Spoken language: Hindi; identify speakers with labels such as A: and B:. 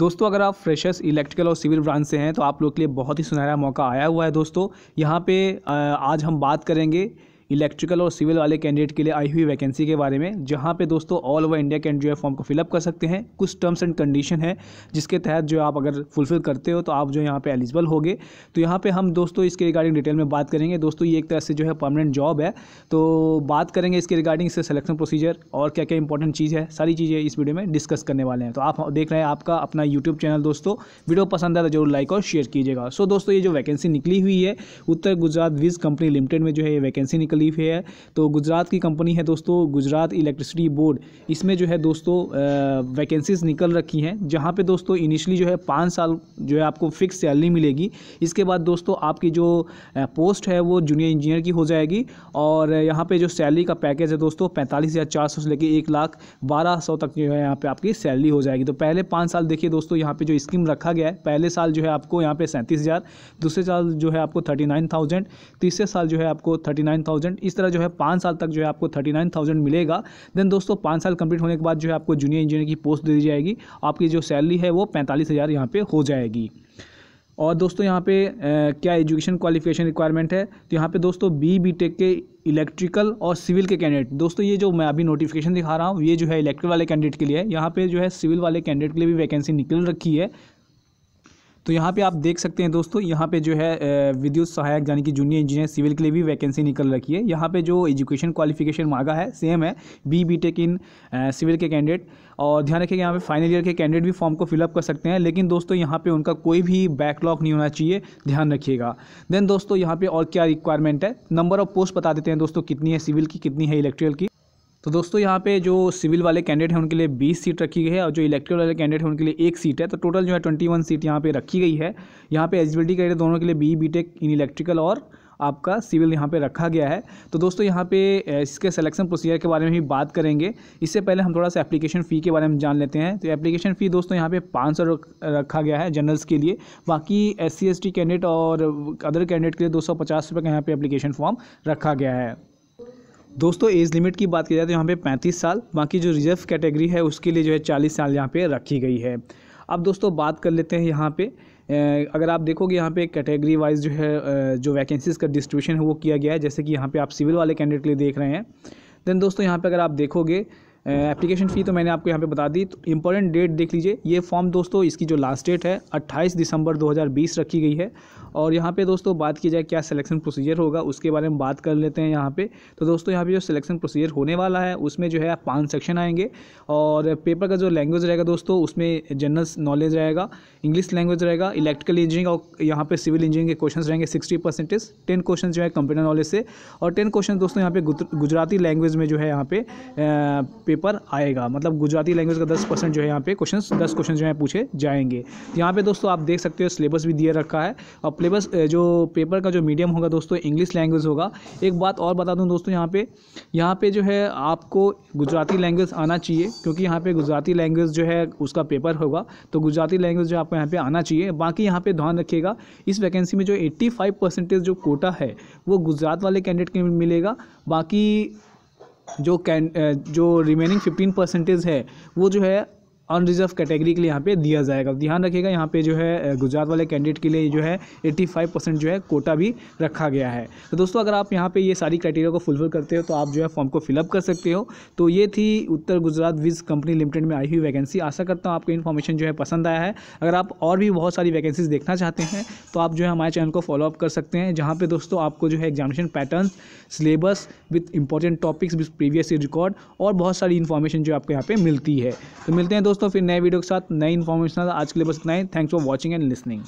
A: दोस्तों अगर आप फ्रेशर्स इलेक्ट्रिकल और सिविल ब्रांच से हैं तो आप लोग के लिए बहुत ही सुनहरा मौका आया हुआ है दोस्तों यहाँ पे आज हम बात करेंगे इलेक्ट्रिकल और सिविल वाले कैंडिडेट के लिए आई हुई वैकेंसी के बारे में जहाँ पे दोस्तों ऑल ओवर इंडिया कैंड जो है फॉर्म को फिलअप कर सकते हैं कुछ टर्म्स एंड कंडीशन है जिसके तहत जो आप अगर फुलफिल करते हो तो आप जो यहाँ पर एलिजिबल होगे तो यहाँ पर हम दोस्तों इसके रिगार्डिंग डिटेल में बात करेंगे दोस्तों ये एक तरह से जो है परमानेंट जॉब है तो बात करेंगे इसके रिगार्डिंग इससे सेलेक्शन प्रोसीजर और क्या क्या इंपॉर्टेंट चीज़ है सारी चीज़ें इस वीडियो में डिस्कस करने वाले हैं तो आप देख रहे हैं आपका अपना यूट्यूब चैनल दोस्तों वीडियो पसंद आए तो जरूर लाइक और शेयर कीजिएगा सो दोस्तों ये जो वैकेंसी निकली हुई है उत्तर गुजरात विज कंपनी लिमिटेड में जो है ये वैकेंसी निकली तकलीफ़ है तो गुजरात की कंपनी है दोस्तों गुजरात इलेक्ट्रिसिटी बोर्ड इसमें जो है दोस्तों वैकेंसीज़ निकल रखी हैं जहाँ पे दोस्तों इनिशियली जो है पाँच साल जो है आपको फिक्स सैलरी मिलेगी इसके बाद दोस्तों आपकी जो पोस्ट है वो जूनियर इंजीनियर की हो जाएगी और यहाँ पर जो सैलरी का पैकेज है दोस्तों पैंतालीस हज़ार चार सौ से लेकर एक लाख बारह सौ तक जो है यहाँ पे आपकी सैलरी हो जाएगी तो पहले पाँच साल देखिए दोस्तों यहाँ पर जो स्कीम रखा गया है पहले साल जो है आपको यहाँ पे सैंतीस हज़ार दूसरे साल जो है आपको थर्टी नाइन थाउजेंड तीसरे साल जो है आपको थर्टी नाइन थाउजेंड थाउजेंड इस तरह जो है पाँच साल तक जो है आपको थर्टी नाइन थाउजेंड मिलेगा देन दोस्तों पाँच साल कंप्लीट होने के बाद जो है आपको जूनियर इंजीनियर की पोस्ट दे दी जाएगी आपकी जो सैलरी है वो पैंतालीस हज़ार यहाँ पर हो जाएगी और दोस्तों यहाँ पे आ, क्या एजुकेशन क्वालिफिकेशन रिक्वायरमेंट है तो यहाँ पे दोस्तों बी बी टेक के इलेक्ट्रिकल और सिविल के कैंडिडेट दोस्तों ये जो मैं अभी नोटिफिकेशन दिखा रहा हूँ ये जो है इलेक्ट्रिकल वाले कैंडिडेट के लिए है यहाँ पे जो है सिविल वाले कैंडिडेट के लिए भी वैकेंसी निकल रखी है तो यहाँ पे आप देख सकते हैं दोस्तों यहाँ पे जो है विद्युत सहायक यानी कि जूनियर इंजीनियर सिविल के लिए भी वैकेंसी निकल रखी है यहाँ पे जो एजुकेशन क्वालिफिकेशन मांगा है सेम है B B tech in civil के कैंडिडेट और ध्यान रखिएगा यहाँ पे फाइनल ईयर के कैंडिडेट भी फॉर्म को फिलअप कर सकते हैं लेकिन दोस्तों यहाँ पर उनका कोई भी बैकलॉग नहीं होना चाहिए ध्यान रखिएगा देन दोस्तों यहाँ पर और क्या रिक्वायरमेंट है नंबर ऑफ पोस्ट बता देते हैं दोस्तों कितनी है सिविल की कितनी है इलेक्ट्रिकल की तो दोस्तों यहाँ पे जो सिविल वाले कैंडिडेट हैं उनके लिए 20 सीट रखी गई है और जो इलेक्ट्रिकल वाले कैंडिडेट हैं उनके लिए एक सीट है तो टोटल जो है 21 सीट यहाँ पे रखी गई है यहाँ पे एलिजिबिलिटी कैंडेट दोनों के लिए B B tech in electrical और आपका सिविल यहाँ पे रखा गया है तो दोस्तों यहाँ पे इसके सिलेक्शन प्रोसीजर के बारे में भी बात करेंगे इससे पहले हम थोड़ा सा एप्लीकेशन फ़ी के बारे में जान लेते हैं तो एप्लीकेशन फ़ी दोस्तों यहाँ पे पाँच सौ रखा गया है जनरल्स के लिए बाकी एस सी कैंडिडेट और अदर कैंडिडेट के लिए दो सौ पचास रुपये का यहाँ पर एप्लीकेशन फॉर्म रखा गया है दोस्तों एज लिमिट की बात की जाए तो यहाँ पे 35 साल बाकी जो रिजर्व कैटेगरी है उसके लिए जो है 40 साल यहाँ पे रखी गई है अब दोस्तों बात कर लेते हैं यहाँ पे अगर आप देखोगे यहाँ पे कैटेगरी वाइज जो है जो वैकेंसीज़ का डिस्ट्रीब्यूशन है वो किया गया है जैसे कि यहाँ पे आप सिविल वाले कैंडिडेट के लिए देख रहे हैं देन दोस्तों यहाँ पे अगर आप देखोगे एप्लीकेशन फ़ी तो मैंने आपको यहाँ पे बता दी तो इंपॉर्टेंट डेट देख लीजिए ये फॉर्म दोस्तों इसकी जो लास्ट डेट है 28 दिसंबर 2020 रखी गई है और यहाँ पे दोस्तों बात की जाए क्या सिलेक्शन प्रोसीजर होगा उसके बारे में बात कर लेते हैं यहाँ पर तो दोस्तों यहाँ पे जो सिलेक्शन प्रोसीजर होने वाला है उसमें जो है पाँच सेक्शन आएंगे और पेपर का जो लैंग्वेज रहेगा दोस्तों उसमें जनरल नॉलेज रहेगा इंग्लिश लैंग्वेज रहेगा इलेक्ट्रिकल इंजीनियरिंग और यहाँ पर सिविल इंजीनियरिंग के क्वेश्चन रहेंगे सिक्सटी परसेंटेज टेन क्वेश्चन जो है कंप्यूटर नॉलेज से और टेन क्वेश्चन दोस्तों यहाँ पे गुजराती लैंग्वेज में जो है यहाँ पे पेपर आएगा मतलब गुजराती लैंग्वेज का दस परसेंट जो है यहाँ पे क्वेश्चन दस क्वेश्चन जो है पूछे जाएंगे यहाँ पे दोस्तों आप देख सकते हो सिलेबस भी दिया रखा है और सिलेबस जो पेपर का जो मीडियम होगा दोस्तों इंग्लिश लैंग्वेज होगा एक बात और बता दूँ दोस्तों यहाँ पे यहाँ पे जो है आपको गुजराती लैंग्वेज आना चाहिए क्योंकि यहाँ पर गुजराती लैंग्वेज जो है उसका पेपर होगा तो गुजराती लैंग्वेज जो आपको यहाँ पर आना चाहिए बाकी यहाँ पर ध्यान रखिएगा इस वैकेंसी में जो एट्टी परसेंटेज जो कोटा है वो गुजरात वाले कैंडिडेट के मिलेगा बाकी जो कैन जो रिमेनिंग फिफ्टीन परसेंटेज है वो जो है अनरिजर्व कैटेगरी के लिए यहाँ पे दिया जाएगा ध्यान रखिएगा यहाँ पे जो है गुजरात वाले कैंडिडेट के लिए जो है 85 परसेंट जो है कोटा भी रखा गया है तो दोस्तों अगर आप यहाँ पे ये सारी क्राइटेरिया को फुलफिल करते हो तो आप जो है फॉर्म को फिलअप कर सकते हो तो ये थी उत्तर गुजरात विज कंपनी लिमिटेड में आई हुई वैकेंसी आशा करता हूँ आपको इन्फॉर्मेशन जो है पसंद आया है अगर आप और भी बहुत सारी वैकेंसीज देखना चाहते हैं तो आप जो है हमारे चैनल को फॉलोअप कर सकते हैं जहाँ पर दोस्तों आपको जो है examination pattern syllabus with important topics with previous record और बहुत सारी इन्फॉर्मेशन जो आपको यहाँ पर मिलती है तो मिलते हैं दोस्तों दोस्तों फिर नए वीडियो के साथ नई इन्फॉर्मेशन आज के लिए बस इतना ही thanks for watching and listening